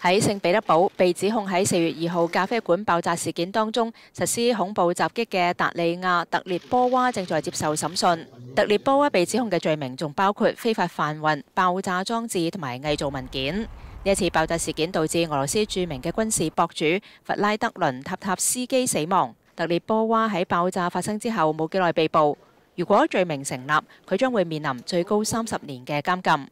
喺聖彼得堡被指控喺四月二號咖啡館爆炸事件當中實施恐怖襲擊嘅達利亞特列波娃正在接受審訊。特列波娃被指控嘅罪名仲包括非法贩運爆炸裝置同埋偽造文件。呢一次爆炸事件導致俄羅斯著名嘅軍事博主弗拉德倫塔塔斯基死亡。特列波娃喺爆炸發生之後冇幾耐被捕。如果罪名成立，佢將會面臨最高三十年嘅監禁。